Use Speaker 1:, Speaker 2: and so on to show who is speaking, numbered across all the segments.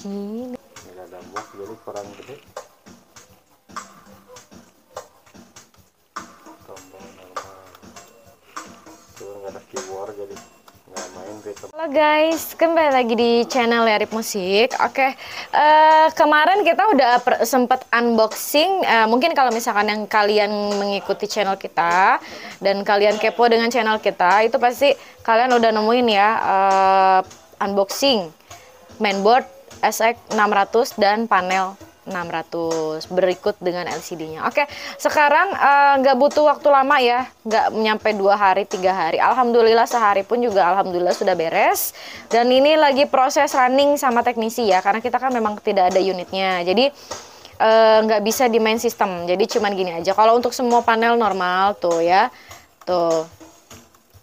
Speaker 1: Gini. Ini ada box jadi kurang gede. Tombol normal. Tuh nggak ada keyboard jadi nggak main gitu. Halo guys, kembali lagi di channel Yarip Musik. Oke, uh, kemarin kita udah sempet unboxing. Uh, mungkin kalau misalkan yang kalian mengikuti channel kita dan kalian kepo dengan channel kita, itu pasti kalian udah nemuin ya uh, unboxing mainboard SX 600 dan panel 600 berikut dengan LCD-nya. Oke, sekarang eh, nggak uh, butuh waktu lama ya, nggak nyampe dua hari tiga hari. Alhamdulillah sehari pun juga alhamdulillah sudah beres. Dan ini lagi proses running sama teknisi ya, karena kita kan memang tidak ada unitnya. Jadi eh, nggak uh, bisa di main system. Jadi cuman gini aja. Kalau untuk semua panel normal tuh ya, tuh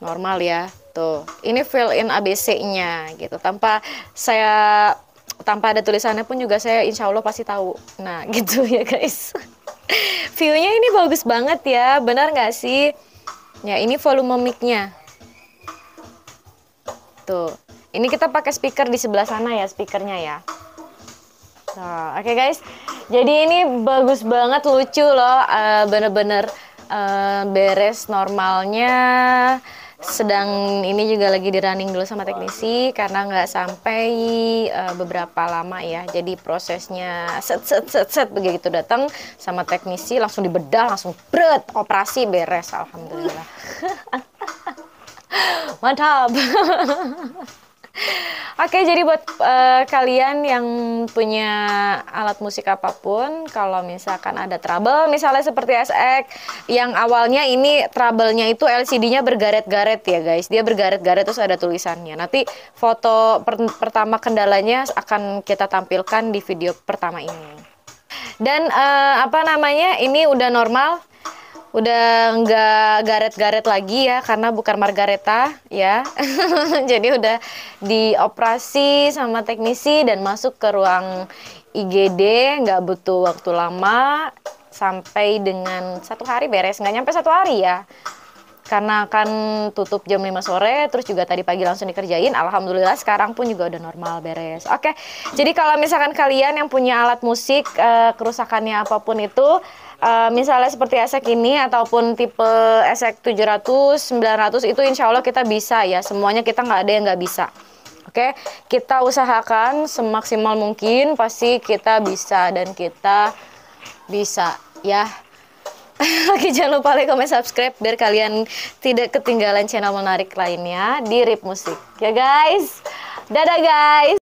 Speaker 1: normal ya, tuh. Ini fill in ABC-nya gitu. Tanpa saya tanpa ada tulisannya pun juga saya insya Allah pasti tahu. Nah gitu ya guys. viewnya ini bagus banget ya, benar nggak sih? Ya ini volume mic-nya. Tuh, ini kita pakai speaker di sebelah sana ya speakernya ya. Nah, oke okay guys, jadi ini bagus banget lucu loh, eh, bener-bener uh, uh, beres normalnya sedang ini juga lagi di running dulu sama teknisi karena nggak sampai uh, beberapa lama ya jadi prosesnya set set set set begitu datang sama teknisi langsung dibedah langsung bret operasi beres alhamdulillah mantap Oke, jadi buat uh, kalian yang punya alat musik apapun, kalau misalkan ada trouble, misalnya seperti SX yang awalnya ini trouble-nya itu LCD-nya bergaret-garet ya guys. Dia bergaret-garet terus ada tulisannya. Nanti foto per pertama kendalanya akan kita tampilkan di video pertama ini. Dan uh, apa namanya? Ini udah normal udah nggak garet-garet lagi ya karena bukan Margareta ya. Jadi udah dioperasi sama teknisi dan masuk ke ruang IGD nggak butuh waktu lama sampai dengan satu hari beres nggak nyampe satu hari ya karena akan tutup jam 5 sore terus juga tadi pagi langsung dikerjain alhamdulillah sekarang pun juga udah normal beres oke jadi kalau misalkan kalian yang punya alat musik eh, kerusakannya apapun itu uh, misalnya seperti esek ini ataupun tipe esek 700, 900 itu insya Allah kita bisa ya. Semuanya kita nggak ada yang nggak bisa. Oke, kita usahakan semaksimal mungkin pasti kita bisa dan kita bisa ya. Oke, jangan lupa like, comment, subscribe biar kalian tidak ketinggalan channel menarik lainnya di Rip Musik. Ya guys, dadah guys.